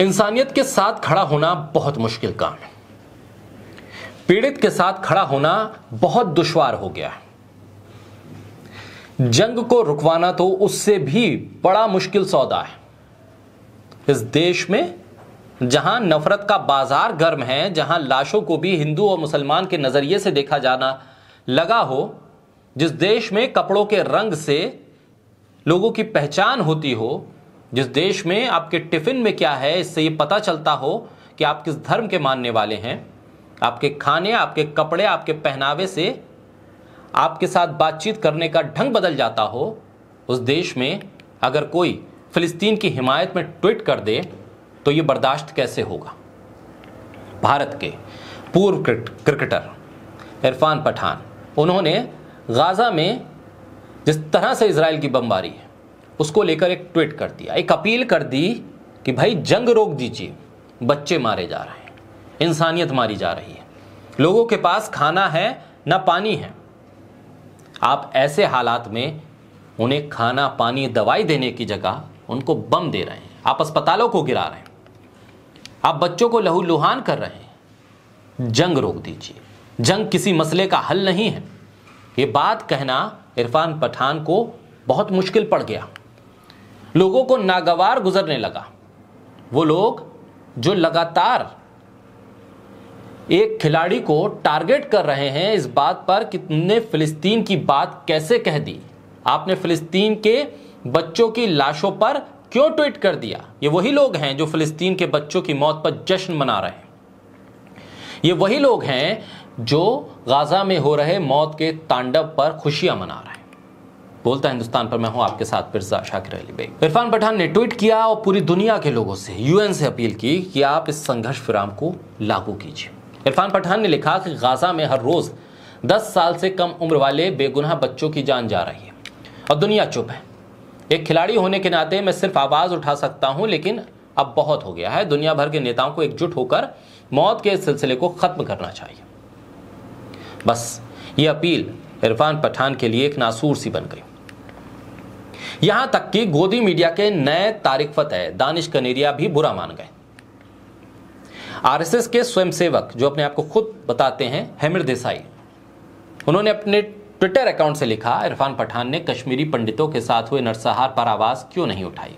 इंसानियत के साथ खड़ा होना बहुत मुश्किल काम है पीड़ित के साथ खड़ा होना बहुत दुश्वार हो गया है जंग को रुकवाना तो उससे भी बड़ा मुश्किल सौदा है इस देश में जहां नफरत का बाजार गर्म है जहां लाशों को भी हिंदू और मुसलमान के नजरिए से देखा जाना लगा हो जिस देश में कपड़ों के रंग से लोगों की पहचान होती हो जिस देश में आपके टिफिन में क्या है इससे ये पता चलता हो कि आप किस धर्म के मानने वाले हैं आपके खाने आपके कपड़े आपके पहनावे से आपके साथ बातचीत करने का ढंग बदल जाता हो उस देश में अगर कोई फिलिस्तीन की हिमायत में ट्वीट कर दे तो ये बर्दाश्त कैसे होगा भारत के पूर्व क्रिकेटर इरफान पठान उन्होंने गाज़ा में जिस तरह से इसराइल की बमबारी है उसको लेकर एक ट्वीट कर दिया एक अपील कर दी कि भाई जंग रोक दीजिए बच्चे मारे जा रहे हैं इंसानियत मारी जा रही है लोगों के पास खाना है ना पानी है आप ऐसे हालात में उन्हें खाना पानी दवाई देने की जगह उनको बम दे रहे हैं आप अस्पतालों को गिरा रहे हैं आप बच्चों को लहूलुहान कर रहे हैं जंग रोक दीजिए जंग किसी मसले का हल नहीं है ये बात कहना इरफान पठान को बहुत मुश्किल पड़ गया लोगों को नागवार गुजरने लगा वो लोग जो लगातार एक खिलाड़ी को टारगेट कर रहे हैं इस बात पर कि तुमने फिलिस्तीन की बात कैसे कह दी आपने फिलिस्तीन के बच्चों की लाशों पर क्यों ट्वीट कर दिया ये वही लोग हैं जो फिलिस्तीन के बच्चों की मौत पर जश्न मना रहे हैं ये वही लोग हैं जो गाजा में हो रहे मौत के तांडव पर खुशियां मना रहे हैं बोलता हिंदुस्तान पर मैं हूँ आपके साथ मिर्जा शाकिर अली बेग इरफान पठान ने ट्वीट किया और पूरी दुनिया के लोगों से यूएन से अपील की कि आप इस संघर्ष विराम को लागू कीजिए इरफान पठान ने लिखा कि गाजा में हर रोज दस साल से कम उम्र वाले बेगुनाह बच्चों की जान जा रही है और दुनिया चुप है एक खिलाड़ी होने के नाते मैं सिर्फ आवाज उठा सकता हूं लेकिन अब बहुत हो गया है दुनिया भर के नेताओं को एकजुट होकर मौत के सिलसिले को खत्म करना चाहिए बस ये अपील इरफान पठान के लिए एक नासूर सी बन गई यहां तक कि गोदी मीडिया के नए तारिक फतेह दानिश कनेरिया भी बुरा मान गए आरएसएस के स्वयंसेवक जो अपने आप को खुद बताते हैं हेमिर देसाई उन्होंने अपने ट्विटर अकाउंट से लिखा इरफान पठान ने कश्मीरी पंडितों के साथ हुए नरसाहार पर आवाज क्यों नहीं उठाई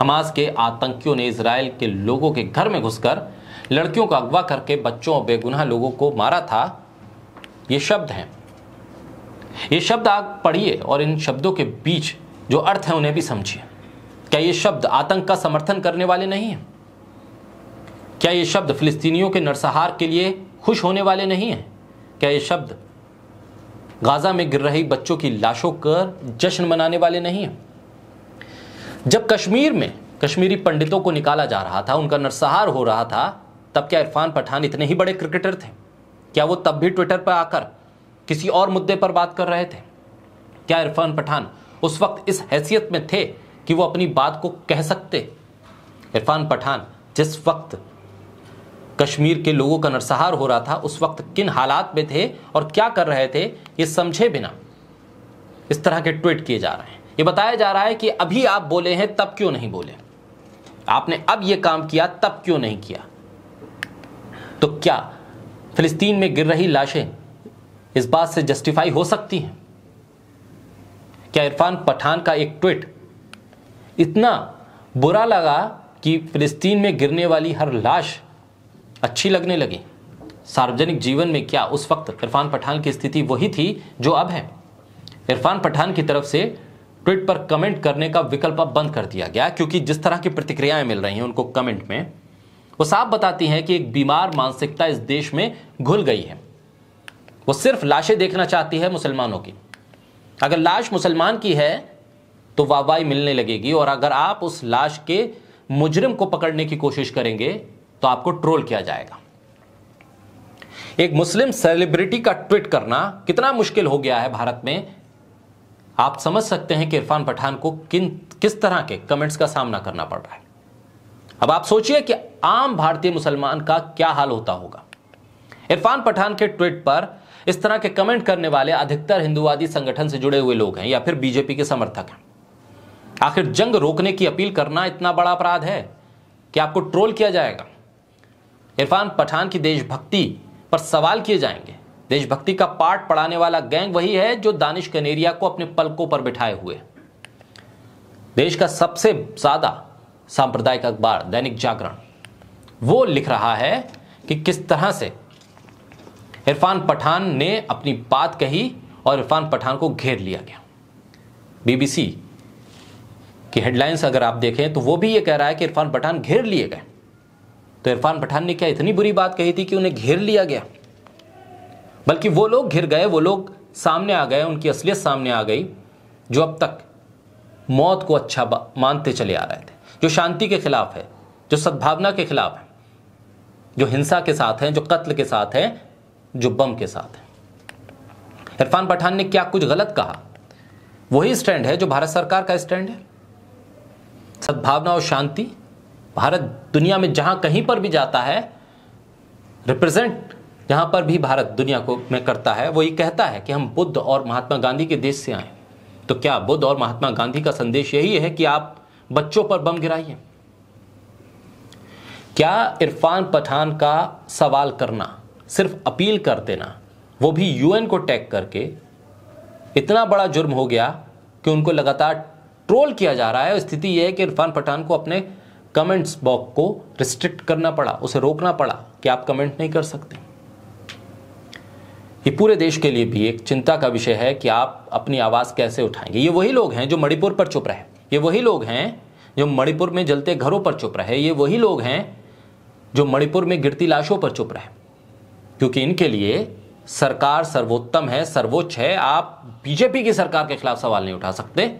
हमास के आतंकियों ने इसराइल के लोगों के घर में घुसकर लड़कियों को अगवा करके बच्चों और बेगुनाह लोगों को मारा था ये शब्द हैं ये शब्द आप पढ़िए और इन शब्दों के बीच जो अर्थ है उन्हें भी समझिए क्या ये शब्द आतंक का समर्थन करने वाले नहीं है क्या ये शब्द फिलिस्तीनियों के नरसहार के लिए खुश होने वाले नहीं है क्या ये शब्द गाज़ा में गिर रही बच्चों की लाशों कर जश्न मनाने वाले नहीं है जब कश्मीर में कश्मीरी पंडितों को निकाला जा रहा था उनका नरसहार हो रहा था तब क्या इरफान पठान इतने ही बड़े क्रिकेटर थे क्या वो तब भी ट्विटर पर आकर किसी और मुद्दे पर बात कर रहे थे क्या इरफान पठान उस वक्त इस हैसियत में थे कि वो अपनी बात को कह सकते इरफान पठान जिस वक्त कश्मीर के लोगों का नरसहार हो रहा था उस वक्त किन हालात में थे और क्या कर रहे थे ये समझे बिना इस तरह के ट्वीट किए जा रहे हैं ये बताया जा रहा है कि अभी आप बोले हैं तब क्यों नहीं बोले आपने अब ये काम किया तब क्यों नहीं किया तो क्या फिलिस्तीन में गिर रही लाशें इस बात से जस्टिफाई हो सकती हैं क्या इरफान पठान का एक ट्वीट इतना बुरा लगा कि फिलिस्तीन में गिरने वाली हर लाश अच्छी लगने लगी सार्वजनिक जीवन में क्या उस वक्त इरफान पठान की स्थिति वही थी जो अब है इरफान पठान की तरफ से ट्वीट पर कमेंट करने का विकल्प अब बंद कर दिया गया क्योंकि जिस तरह की प्रतिक्रियाएं मिल रही हैं उनको कमेंट में वो साफ बताती हैं कि एक बीमार मानसिकता इस देश में घुल गई है वो सिर्फ लाशें देखना चाहती है मुसलमानों की अगर लाश मुसलमान की है तो वाहवाही मिलने लगेगी और अगर आप उस लाश के मुजरिम को पकड़ने की कोशिश करेंगे तो आपको ट्रोल किया जाएगा एक मुस्लिम सेलिब्रिटी का ट्वीट करना कितना मुश्किल हो गया है भारत में आप समझ सकते हैं कि इरफान पठान को किन किस तरह के कमेंट्स का सामना करना पड़ रहा है अब आप सोचिए कि आम भारतीय मुसलमान का क्या हाल होता होगा इरफान पठान के ट्वीट पर इस तरह के कमेंट करने वाले अधिकतर हिंदुवादी संगठन से जुड़े हुए लोग हैं या फिर बीजेपी के समर्थक हैं आखिर जंग रोकने की अपील करना इतना बड़ा अपराध है कि आपको ट्रोल किया जाएगा इरफान पठान की देशभक्ति पर सवाल किए जाएंगे देशभक्ति का पाठ पढ़ाने वाला गैंग वही है जो दानिश कनेरिया को अपने पलकों पर बिठाए हुए देश का सबसे ज्यादा सांप्रदायिक अखबार दैनिक जागरण वो लिख रहा है कि किस तरह से इरफान पठान ने अपनी बात कही और इरफान पठान को घेर लिया गया बीबीसी की हेडलाइंस अगर आप देखें तो वो भी ये कह रहा है कि इरफान पठान घेर लिए गए तो इरफान पठान ने क्या इतनी बुरी बात कही थी कि उन्हें घेर लिया गया बल्कि वो लोग घिर गए वो लोग सामने आ गए उनकी असलियत सामने आ गई जो अब तक मौत को अच्छा मानते चले आ रहे थे जो शांति के खिलाफ है जो सद्भावना के खिलाफ है जो हिंसा के साथ हैं जो कत्ल के साथ हैं जो बम के साथ है इरफान पठान ने क्या कुछ गलत कहा वही स्टैंड है जो भारत सरकार का स्टैंड है सद्भावना और शांति भारत दुनिया में जहां कहीं पर भी जाता है रिप्रेजेंट जहां पर भी भारत दुनिया को में करता है वो ये कहता है कि हम बुद्ध और महात्मा गांधी के देश से आए तो क्या बुद्ध और महात्मा गांधी का संदेश यही है कि आप बच्चों पर बम गिराइए क्या इरफान पठान का सवाल करना सिर्फ अपील कर देना वो भी यूएन को टैग करके इतना बड़ा जुर्म हो गया कि उनको लगातार ट्रोल किया जा रहा है स्थिति यह है कि इरफान पठान को अपने कमेंट्स बॉक्स को रिस्ट्रिक्ट करना पड़ा उसे रोकना पड़ा कि आप कमेंट नहीं कर सकते ये पूरे देश के लिए भी एक चिंता का विषय है कि आप अपनी आवाज़ कैसे उठाएंगे ये वही लोग हैं जो मणिपुर पर चुप रहे ये वही लोग हैं जो मणिपुर में जलते घरों पर चुप रहे ये वही लोग हैं जो मणिपुर में गिरती लाशों पर चुप रहे क्योंकि इनके लिए सरकार सर्वोत्तम है सर्वोच्च है आप बीजेपी की सरकार के खिलाफ सवाल नहीं उठा सकते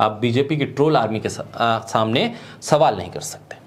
आप बीजेपी की ट्रोल आर्मी के सामने सवाल नहीं कर सकते